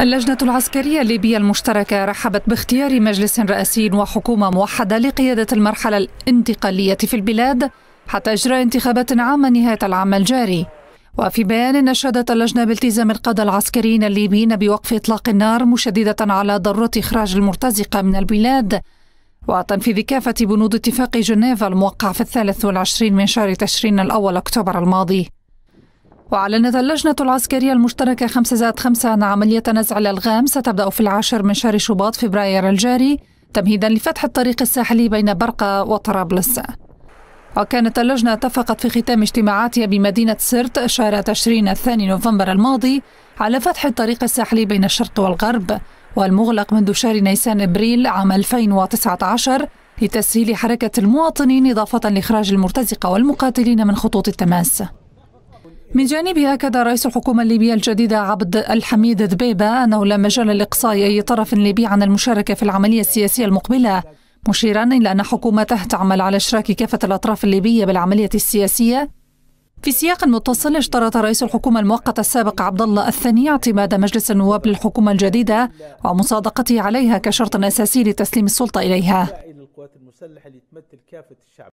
اللجنة العسكرية الليبية المشتركة رحبت باختيار مجلس رئاسي وحكومة موحدة لقيادة المرحلة الانتقالية في البلاد حتى إجراء انتخابات عامة نهاية العام الجاري وفي بيان أشادت اللجنة بالتزام القادة العسكريين الليبيين بوقف إطلاق النار مشددة على ضرورة إخراج المرتزقة من البلاد وتنفيذ كافة بنود اتفاق جنيف الموقع في الثالث والعشرين من شهر تشرين الأول أكتوبر الماضي وأعلنت اللجنة العسكرية المشتركة 5 زائد 5 أن عملية نزع الألغام ستبدأ في العاشر من شهر شباط فبراير الجاري تمهيدا لفتح الطريق الساحلي بين برقة وطرابلس وكانت اللجنة اتفقت في ختام اجتماعاتها بمدينة سرت شهر تشرين الثاني نوفمبر الماضي على فتح الطريق الساحلي بين الشرق والغرب والمغلق منذ شهر نيسان ابريل عام 2019 لتسهيل حركة المواطنين إضافة لإخراج المرتزقة والمقاتلين من خطوط التماس من جانبه أكد رئيس الحكومة الليبية الجديدة عبد الحميد دبيبة أنه لا مجال لإقصاء أي طرف ليبي عن المشاركة في العملية السياسية المقبلة مشيرا إلى أن حكومته تعمل على إشراك كافة الأطراف الليبية بالعملية السياسية في سياق متصل اشترط رئيس الحكومة المؤقت السابق عبد الله الثاني اعتماد مجلس النواب للحكومة الجديدة ومصادقته عليها كشرط أساسي لتسليم السلطة إليها